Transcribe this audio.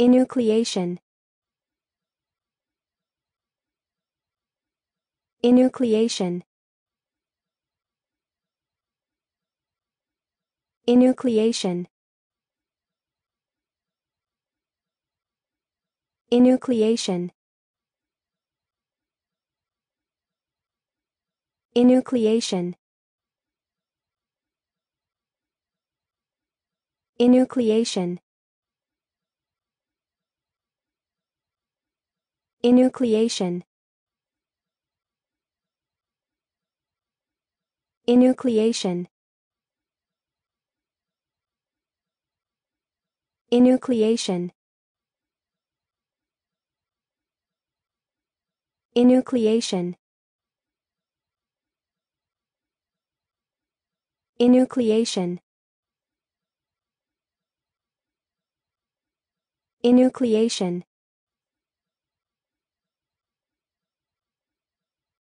Enucleation Enucleation Enucleation Enucleation Enucleation Enucleation Enucleation Enucleation Enucleation Enucleation Enucleation Enucleation